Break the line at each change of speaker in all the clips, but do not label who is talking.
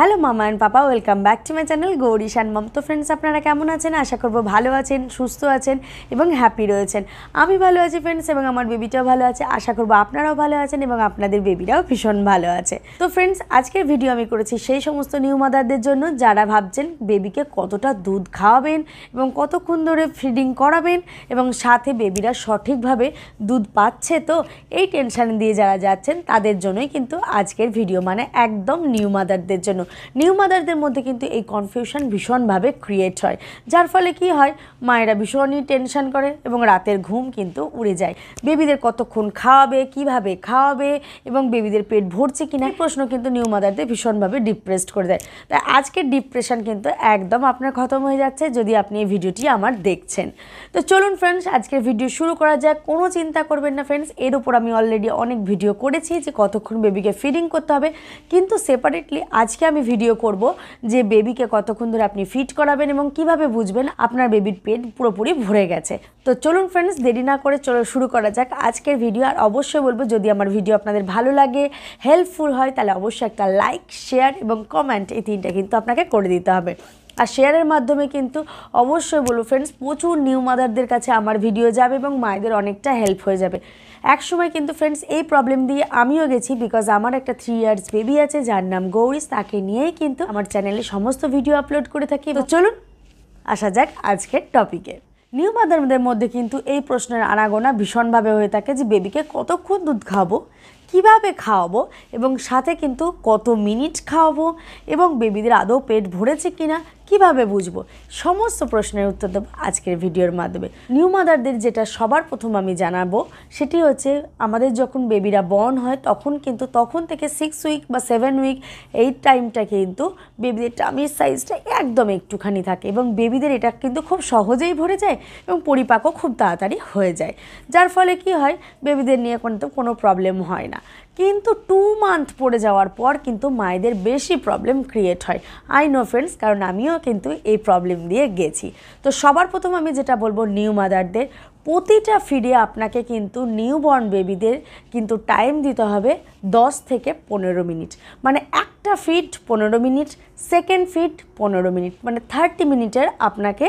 hello mama and papa welcome back to my channel Gauri শ্যান mom তো friends আপনারা কেমন আছেন আশা করবো ভালো আছেন সুস্থ আছেন এবং হ্যাপি রয়েছেন আমি ভালো আছি ফ্রেন্ডস এবং আমার বেবিটাও ভালো আছে আশা করবো আপনারাও ভালো আছেন এবং আপনাদের বেবিরাও ভীষণ ভালো আছে তো ফ্রেন্ডস আজকের ভিডিও আমি করেছি সেই সমস্ত নিউ মাদারদের জন্য যারা ভাবছেন বেবিকে কতটা দুধ খাওয়াবেন এবং কতক্ষণ ধরে ফিডিং করাবেন এবং সাথে বেবিরা সঠিকভাবে দুধ পাচ্ছে তো এই টেনশান দিয়ে যারা যাচ্ছেন তাদের জন্যই কিন্তু আজকের ভিডিও মানে একদম নিউ মাদারদের জন্য নিউ মাদারদের মধ্যে কিন্তু এই কনফিউশন ভীষণভাবে ক্রিয়েট হয় যার ফলে কি হয় মায়েরা ভীষণই টেনশান করে এবং রাতের ঘুম কিন্তু উড়ে যায় বেবিদের কতক্ষণ খাওয়াবে কিভাবে খাওয়াবে এবং বেবিদের পেট ভরছে কি না প্রশ্ন কিন্তু নিউ মাদারদের ভীষণভাবে ডিপ্রেসড করে দেয় তাই আজকের ডিপ্রেশন কিন্তু একদম আপনার খতম হয়ে যাচ্ছে যদি আপনি এই ভিডিওটি আমার দেখছেন তো চলুন ফ্রেন্ডস আজকের ভিডিও শুরু করা যাক কোনো চিন্তা করবেন না ফ্রেন্ডস এর উপর আমি অলরেডি অনেক ভিডিও করেছি যে কতক্ষণ বেবিকে ফিডিং করতে হবে কিন্তু সেপারেটলি আজকে আমি আমি ভিডিও করব যে বেবিকে কতক্ষণ ধরে আপনি ফিট করাবেন এবং কিভাবে বুঝবেন আপনার বেবির পেট পুরোপুরি ভরে গেছে তো চলুন ফ্রেন্ডস দেরি না করে শুরু করা যাক আজকের ভিডিও আর অবশ্যই বলবো যদি আমার ভিডিও আপনাদের ভালো লাগে হেল্পফুল হয় তাহলে অবশ্যই একটা লাইক শেয়ার এবং কমেন্ট এই তিনটা কিন্তু আপনাকে করে দিতে হবে আর শেয়ারের মাধ্যমে কিন্তু অবশ্যই বলবো ফ্রেন্ডস প্রচুর নিউ মাদারদের কাছে আমার ভিডিও যাবে এবং মায়েদের অনেকটা হেল্প হয়ে যাবে এক সময় কিন্তু ফ্রেন্ডস এই প্রবলেম দিয়ে আমিও গেছি বিকজ আমার একটা থ্রি ইয়ার্স বেবি আছে যার নাম গৌরিস তাকে নিয়েই কিন্তু আমার চ্যানেলে সমস্ত ভিডিও আপলোড করে থাকি তো চলুন আসা যাক আজকের টপিকে নিউ মাদারদের মধ্যে কিন্তু এই প্রশ্নের আনাগোনা ভীষণভাবে হয়ে থাকে যে বেবিকে কতক্ষণ দুধ খাবো কিভাবে খাওয়াবো এবং সাথে কিন্তু কত মিনিট খাওয়াবো এবং বেবিদের আদৌ পেট ভরেছে কিনা কিভাবে বুঝবো সমস্ত প্রশ্নের উত্তর দেবো আজকের ভিডিওর মাধ্যমে নিউ মাদারদের যেটা সবার প্রথম আমি জানাবো সেটি হচ্ছে আমাদের যখন বেবিরা বর্ন হয় তখন কিন্তু তখন থেকে সিক্স উইক বা সেভেন উইক এই টাইমটা কিন্তু বেবিদের টামির সাইজটা একদম একটুখানি থাকে এবং বেবিদের এটা কিন্তু খুব সহজেই ভরে যায় এবং পরিপাকও খুব তাড়াতাড়ি হয়ে যায় যার ফলে কি হয় বেবিদের নিয়ে কোনো তো কোনো প্রবলেম হয় না না কিন্তু টু মান্থ পড়ে যাওয়ার পর কিন্তু মায়েদের বেশি প্রবলেম ক্রিয়েট হয় আই নো ফ্রেন্ডস কারণ আমিও কিন্তু এই প্রবলেম দিয়ে গেছি তো সবার প্রথম আমি যেটা বলবো নিউ মাদারদের প্রতিটা ফিডে আপনাকে কিন্তু নিউবর্ন বেবিদের কিন্তু টাইম দিতে হবে 10 থেকে পনেরো মিনিট মানে একটা ফিট পনেরো মিনিট সেকেন্ড ফিট পনেরো মিনিট মানে থার্টি মিনিটের আপনাকে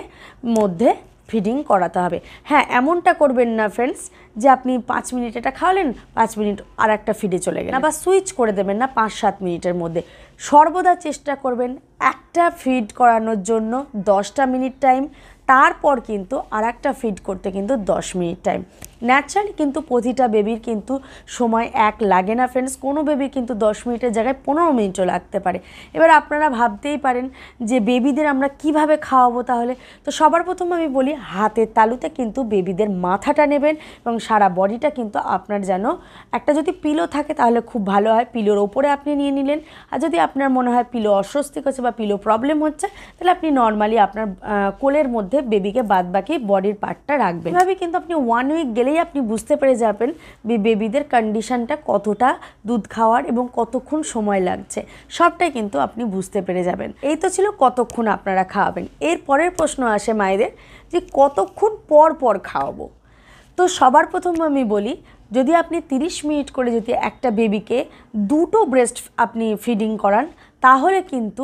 মধ্যে ফিডিং করাতে হবে হ্যাঁ এমনটা করবেন না ফ্রেন্ডস যে আপনি পাঁচ মিনিট এটা খাওয়ালেন পাঁচ মিনিট আর একটা ফিডে চলে গেলেন বা সুইচ করে দেবেন না পাঁচ সাত মিনিটের মধ্যে সর্বদা চেষ্টা করবেন একটা ফিড করানোর জন্য দশটা মিনিট টাইম তারপর কিন্তু আর একটা ফিড করতে কিন্তু দশ মিনিট টাইম ন্যাচারালি কিন্তু প্রতিটা বেবির কিন্তু সময় এক লাগে না ফ্রেন্ডস কোনো বেবি কিন্তু দশ মিনিটের জায়গায় পনেরো মিনিটও লাগতে পারে এবার আপনারা ভাবতেই পারেন যে বেবিদের আমরা কিভাবে খাওয়াবো তাহলে তো সবার প্রথম আমি বলি হাতের তালুতে কিন্তু বেবিদের মাথাটা নেবেন এবং সারা বডিটা কিন্তু আপনার যেন একটা যদি পিলো থাকে তাহলে খুব ভালো হয় পিলোর ওপরে আপনি নিয়ে নিলেন আর যদি আপনার মনে হয় পিলো অস্বস্তি করছে বা পিলো প্রবলেম হচ্ছে তাহলে আপনি নর্মালি আপনার কোলের মধ্যে বেবিকে বাদবাকি বডির পার্টটা রাখবেন এভাবে কিন্তু আপনি ওয়ান উইক গেলে গেলেই আপনি বুঝতে পেরে যাবেন বেবিদের কন্ডিশানটা কতটা দুধ খাওয়ার এবং কতক্ষণ সময় লাগছে সবটাই কিন্তু আপনি বুঝতে পেরে যাবেন এই তো ছিল কতক্ষণ আপনারা খাওয়াবেন এর পরের প্রশ্ন আসে মায়েদের যে কতক্ষণ পর পর খাওয়াবো তো সবার প্রথম আমি বলি যদি আপনি 30 মিনিট করে যদি একটা বেবিকে দুটো ব্রেস্ট আপনি ফিডিং করান তাহলে কিন্তু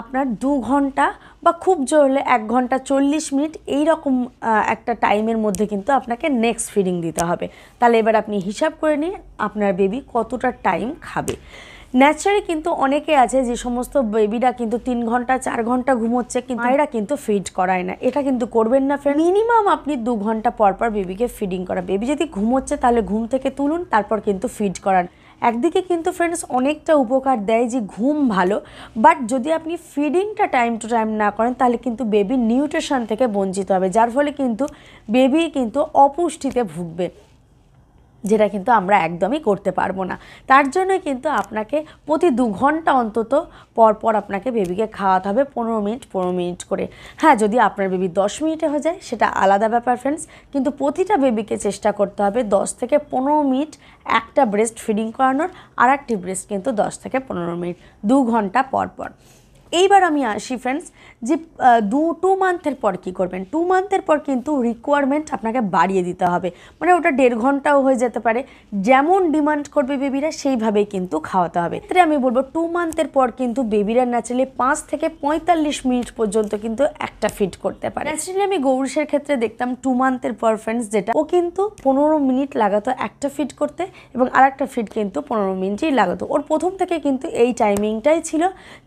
আপনার দু ঘন্টা বা খুব জোর হলে এক ঘন্টা চল্লিশ মিনিট এই রকম একটা টাইমের মধ্যে কিন্তু আপনাকে নেক্সট ফিডিং দিতে হবে তাহলে এবার আপনি হিসাব করে নিন আপনার বেবি কতটা টাইম খাবে ন্যাচারালি কিন্তু অনেকে আছে যে সমস্ত বেবিরা কিন্তু তিন ঘন্টা চার ঘন্টা ঘুমোচ্ছে কিন্তু মায়েরা কিন্তু ফিড করায় না এটা কিন্তু করবেন না ফ্রেন্ড মিনিমাম আপনি দু ঘন্টা পর পর বেবিকে ফিডিং করা বেবি যদি ঘুমোচ্ছে তাহলে ঘুম থেকে তুলুন তারপর কিন্তু ফিড করান একদিকে কিন্তু ফ্রেন্ডস অনেকটা উপকার দেয় যে ঘুম ভালো বাট যদি আপনি ফিডিংটা টাইম টু টাইম না করেন তাহলে কিন্তু বেবি নিউট্রিশন থেকে বঞ্চিত হবে যার ফলে কিন্তু বেবি কিন্তু অপুষ্টিতে ভুগবে যেটা কিন্তু আমরা একদমই করতে পারবো না তার জন্য কিন্তু আপনাকে প্রতি দু ঘন্টা অন্তত পরপর আপনাকে বেবিকে খাওয়াতে হবে পনেরো মিনিট পনেরো মিনিট করে হ্যাঁ যদি আপনার বেবি দশ মিনিটে হয়ে যায় সেটা আলাদা ব্যাপার ফ্রেন্ডস কিন্তু প্রতিটা বেবিকে চেষ্টা করতে হবে দশ থেকে পনেরো মিনিট একটা ব্রেস্ট ফিডিং করানোর আর একটি ব্রেস্ট কিন্তু দশ থেকে পনেরো মিনিট দু ঘন্টা পরপর এইবার আমি আসি ফ্রেন্ডস যে দু টু মান্থের পর কি করবেন টু মান্থের পর কিন্তু রিকোয়ারমেন্ট আপনাকে বাড়িয়ে দিতে হবে মানে ওটা দেড় ঘন্টাও হয়ে যেতে পারে যেমন ডিমান্ড করবে বেবিরা সেইভাবেই কিন্তু খাওয়াতে হবে ক্ষেত্রে আমি বলবো টু মান্থের পর কিন্তু বেবিরা ন্যাচারালি পাঁচ থেকে পঁয়তাল্লিশ মিনিট পর্যন্ত কিন্তু একটা ফিট করতে পারে ন্যাচারালি আমি গৌরীশের ক্ষেত্রে দেখতাম টু মান্থের পর ফ্রেন্ডস যেটা ও কিন্তু পনেরো মিনিট লাগাতো একটা ফিট করতে এবং আর একটা ফিট কিন্তু পনেরো মিনিটই লাগাতো ওর প্রথম থেকে কিন্তু এই টাইমিংটাই ছিল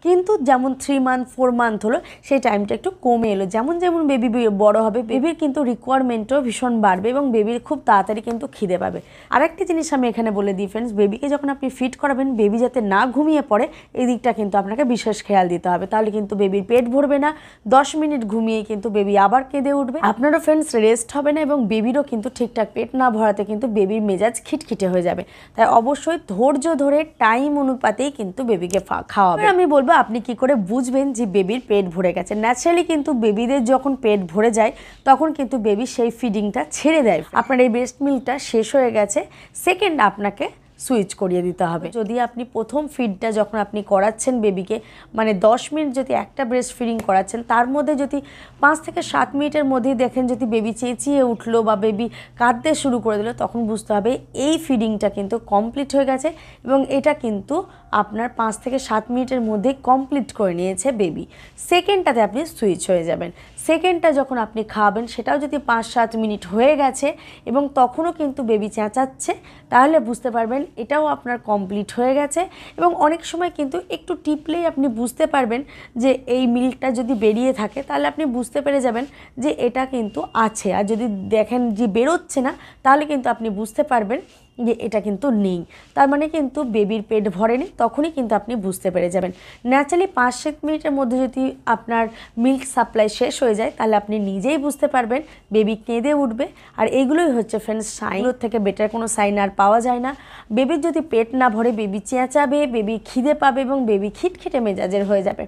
কিন্তু যেমন থ্রি মান্থ ফোর মান্থ হলো সেই টাইমটা একটু কমে এলো যেমন যেমন বেবি বড় হবে বেবির কিন্তু রিকোয়ারমেন্টও ভীষণ বাড়বে এবং বেবির খুব তাড়াতাড়ি কিন্তু খিদে পাবে আরেকটি জিনিস আমি এখানে বলে দিই ফ্রেন্ডস বেবিকে যখন আপনি ফিট করাবেন বেবি যাতে না ঘুমিয়ে পড়ে এই দিকটা কিন্তু আপনাকে বিশেষ খেয়াল দিতে হবে তাহলে কিন্তু বেবির পেট ভরবে না দশ মিনিট ঘুমিয়ে কিন্তু বেবি আবার কেঁদে উঠবে আপনারও ফ্রেন্ডস রেস্ট হবে না এবং বেবিরও কিন্তু ঠিকঠাক পেট না ভরাতে কিন্তু বেবির মেজাজ খিটখিটে হয়ে যাবে তাই অবশ্যই ধৈর্য ধরে টাইম অনুপাতেই কিন্তু বেবিকে খাওয়াবে আমি বলবো আপনি কি করে বুঝবেন যে বেবির পেট ভরে গেছে ন্যাচারালি কিন্তু বেবিদের যখন পেট ভরে যায় তখন কিন্তু বেবি সেই ফিডিংটা ছেড়ে দেয় আপনার এই ব্রেস্ট মিল্কটা শেষ হয়ে গেছে সেকেন্ড আপনাকে সুইচ করিয়ে দিতে হবে যদি আপনি প্রথম ফিডটা যখন আপনি করাচ্ছেন বেবিকে মানে 10 মিনিট যদি একটা ব্রেস্ট ফিডিং করাচ্ছেন তার মধ্যে যদি পাঁচ থেকে সাত মিনিটের মধ্যেই দেখেন যদি বেবি চেঁচিয়ে উঠলো বা বেবি কাঁদতে শুরু করে দিল তখন বুঝতে হবে এই ফিডিংটা কিন্তু কমপ্লিট হয়ে গেছে এবং এটা কিন্তু আপনার পাঁচ থেকে সাত মিনিটের মধ্যে কমপ্লিট করে নিয়েছে বেবি সেকেন্ডটাতে আপনি সুইচ হয়ে যাবেন সেকেন্ডটা যখন আপনি খাওয়াবেন সেটাও যদি পাঁচ সাত মিনিট হয়ে গেছে এবং তখনও কিন্তু বেবি চেঁচাচ্ছে তাহলে বুঝতে পারবেন এটাও আপনার কমপ্লিট হয়ে গেছে এবং অনেক সময় কিন্তু একটু টিপলেই আপনি বুঝতে পারবেন যে এই মিল্কটা যদি বেরিয়ে থাকে তাহলে আপনি বুঝতে পেরে যাবেন যে এটা কিন্তু আছে আর যদি দেখেন যে বেরোচ্ছে না তাহলে কিন্তু আপনি বুঝতে পারবেন যে এটা কিন্তু নেই তার মানে কিন্তু বেবির পেট ভরেনি তখনই কিন্তু আপনি বুঝতে পেরে যাবেন ন্যাচারালি পাঁচ সাত মিনিটের মধ্যে যদি আপনার মিল্ক সাপ্লাই শেষ হয়ে যায় তাহলে আপনি নিজেই বুঝতে পারবেন বেবি কেঁদে উঠবে আর এইগুলোই হচ্ছে ফ্রেন্ডস সাইনোর থেকে বেটার কোনো সাইন আর পাওয়া যায় না বেবির যদি পেট না ভরে বেবি চেঁচাবে বেবি খিদে পাবে এবং বেবি খিটখিটে মেজাজের হয়ে যাবে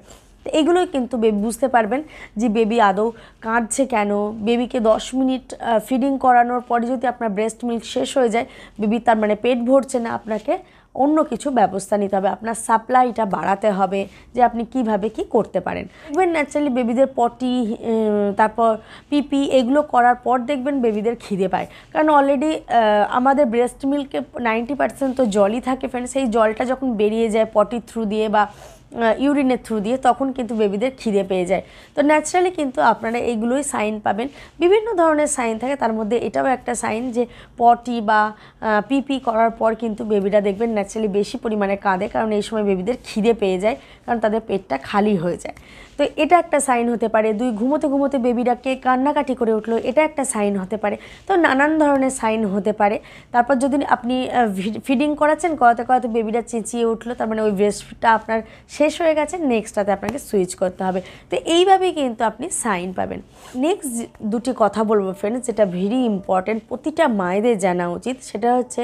এগুলোই কিন্তু বেবি বুঝতে পারবেন যে বেবি আদৌ কাঁদছে কেন বেবিকে দশ মিনিট ফিডিং করানোর পরে যদি আপনার ব্রেস্ট মিল্ক শেষ হয়ে যায় বেবি তার মানে পেট ভরছে না আপনাকে অন্য কিছু ব্যবস্থা নিতে হবে আপনার সাপ্লাইটা বাড়াতে হবে যে আপনি কিভাবে কি করতে পারেন দেখবেন ন্যাচারালি বেবিদের পটি তারপর পিপি এগুলো করার পর দেখবেন বেবিদের খিদে পায় কারণ অলরেডি আমাদের ব্রেস্ট মিল্কে নাইনটি পার্সেন্ট তো জলই থাকে ফ্রেন্ড সেই জলটা যখন বেরিয়ে যায় পটির থ্রু দিয়ে বা ইউরিনের থ্রু দিয়ে তখন কিন্তু বেবিদের খিদে পেয়ে যায় তো ন্যাচারালি কিন্তু আপনারা এইগুলোই সাইন পাবেন বিভিন্ন ধরনের সাইন থাকে তার মধ্যে এটাও একটা সাইন যে পটি বা পিপি করার পর কিন্তু বেবিটা দেখবেন ন্যাচারালি বেশি পরিমাণে কাঁদে কারণ এই সময় বেবিদের খিদে পেয়ে যায় কারণ তাদের পেটটা খালি হয়ে যায় তো এটা একটা সাইন হতে পারে দুই ঘুমোতে ঘুমোতে বেবিটাকে কে কান্নাকাটি করে উঠলো এটা একটা সাইন হতে পারে তো নানান ধরনের সাইন হতে পারে তারপর যদি আপনি ফিডিং করাচ্ছেন করাতে করাতে বেবিটা চেঁচিয়ে উঠলো তার মানে ওই ব্রেস্টটা আপনার শেষ হয়ে গেছে নেক্সটটাতে আপনাকে সুইচ করতে হবে তো এইভাবেই কিন্তু আপনি সাইন পাবেন নেক্সট দুটি কথা বলবো ফ্রেন্ডস যেটা ভেরি ইম্পর্ট্যান্ট প্রতিটা মায়েদের জানা উচিত সেটা হচ্ছে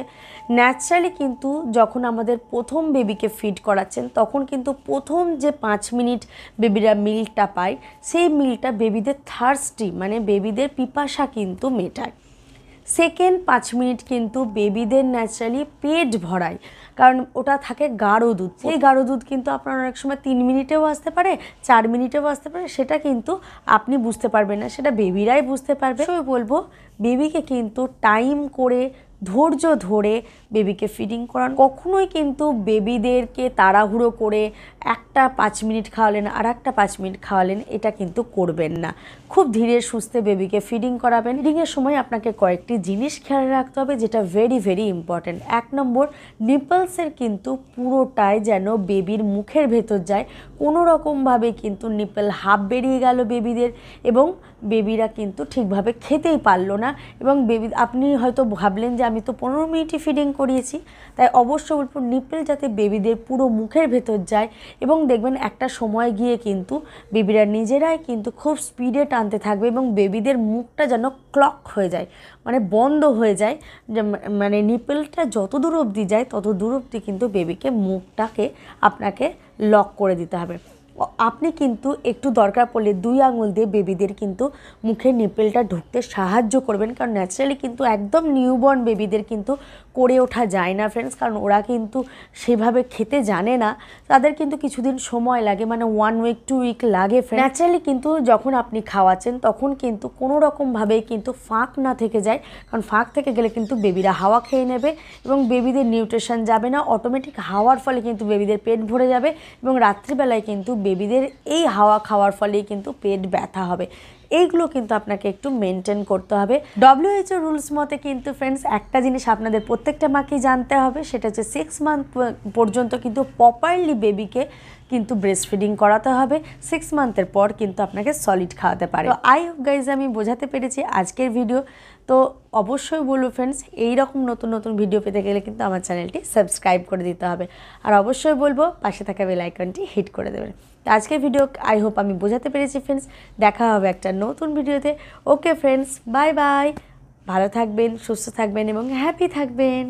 ন্যাচারালি কিন্তু যখন আমাদের প্রথম বেবিকে ফিড করাচ্ছেন তখন কিন্তু প্রথম যে পাঁচ মিনিট বেবিরা মিল্কটা পায় সেই মিলটা বেবিদের থার্স্টি মানে বেবিদের পিপাসা কিন্তু মেটায় সেকেন্ড পাঁচ মিনিট কিন্তু বেবিদের ন্যাচারালি পেট ভরায় কারণ ওটা থাকে গাঢ় দুধ সেই গাঢ় দুধ কিন্তু আপনার অনেক সময় তিন মিনিটেও আসতে পারে চার মিনিটেও আসতে পারে সেটা কিন্তু আপনি বুঝতে পারবেন না সেটা বেবিরাই বুঝতে পারবে আমি বলবো বেবিকে কিন্তু টাইম করে ধৈর্য ধরে বেবিকে ফিডিং করান কখনোই কিন্তু বেবিদেরকে তাড়াহুড়ো করে একটা পাঁচ মিনিট খাওয়ালেন আর একটা পাঁচ মিনিট খাওয়ালেন এটা কিন্তু করবেন না খুব ধীরে সুস্থে বেবিকে ফিডিং করাবেন ফিডিংয়ের সময় আপনাকে কয়েকটি জিনিস খেয়াল রাখতে হবে যেটা ভেরি ভেরি ইম্পর্ট্যান্ট এক নম্বর নিপলসের কিন্তু পুরোটাই যেন বেবির মুখের ভেতর যায় কোনো রকমভাবে কিন্তু নিপল হাফ বেরিয়ে গেল বেবিদের এবং বেবিরা কিন্তু ঠিকভাবে খেতেই পারলো না এবং বেবি আপনি হয়তো ভাবলেন যে আমি তো পনেরো মিনিটই ফিডিং করিয়েছি তাই অবশ্য বলবো নিপেল যাতে বেবিদের পুরো মুখের ভেতর যায় এবং দেখবেন একটা সময় গিয়ে কিন্তু বেবিরা নিজেরাই কিন্তু খুব স্পিডে টানতে থাকবে এবং বেবিদের মুখটা যেন ক্লক হয়ে যায় মানে বন্ধ হয়ে যায় মানে নিপেলটা যত দূর অবধি যায় তত দূর অবধি কিন্তু বেবিকে মুখটাকে আপনাকে লক করে দিতে হবে আপনি কিন্তু একটু দরকার পড়লে দুই আঙুল দিয়ে বেবিদের কিন্তু মুখে নিপেলটা ঢুকতে সাহায্য করবেন কারণ ন্যাচারালি কিন্তু একদম নিউবর্ন বেবিদের কিন্তু করে ওঠা যায় না ফ্রেন্ডস কারণ ওরা কিন্তু সেভাবে খেতে জানে না তাদের কিন্তু কিছুদিন সময় লাগে মানে ওয়ান উইক টু উইক লাগে ফ্রেন্ড ন্যাচারালি কিন্তু যখন আপনি খাওয়াচ্ছেন তখন কিন্তু কোনো রকমভাবেই কিন্তু ফাঁক না থেকে যায় কারণ ফাঁক থেকে গেলে কিন্তু বেবিরা হাওয়া খেয়ে নেবে এবং বেবিদের নিউট্রিশন যাবে না অটোমেটিক হাওয়ার ফলে কিন্তু বেবিদের পেট ভরে যাবে এবং রাত্রিবেলায় কিন্তু বেবিদের এই হাওয়া খাওয়ার ফলেই কিন্তু পেট ব্যথা হবে এইগুলো কিন্তু আপনাকে একটু মেনটেন করতে হবে ডব্লিউএইচও রুলস মতে কিন্তু ফ্রেন্ডস একটা জিনিস আপনাদের প্রত্যেকটা মাকেই জানতে হবে সেটা হচ্ছে সিক্স মান্থ পর্যন্ত কিন্তু প্রপারলি বেবিকে কিন্তু ব্রেস্ট ফিডিং করাতে হবে সিক্স মান্থের পর কিন্তু আপনাকে সলিড খাওয়াতে পারে আই হোপ গাইজ আমি বোঝাতে পেরেছি আজকের ভিডিও তো অবশ্যই বলবো ফ্রেন্ডস এইরকম নতুন নতুন ভিডিও পেতে গেলে কিন্তু আমার চ্যানেলটি সাবস্ক্রাইব করে দিতে হবে আর অবশ্যই বলবো পাশে থাকা বেলাইকনটি হিট করে দেবেন তো আজকের ভিডিও আই হোপ আমি বোঝাতে পেরেছি ফ্রেন্ডস দেখা হবে একটা নতুন ভিডিওতে ওকে ফ্রেন্ডস বাই বাই ভালো থাকবেন সুস্থ থাকবেন এবং হ্যাপি থাকবেন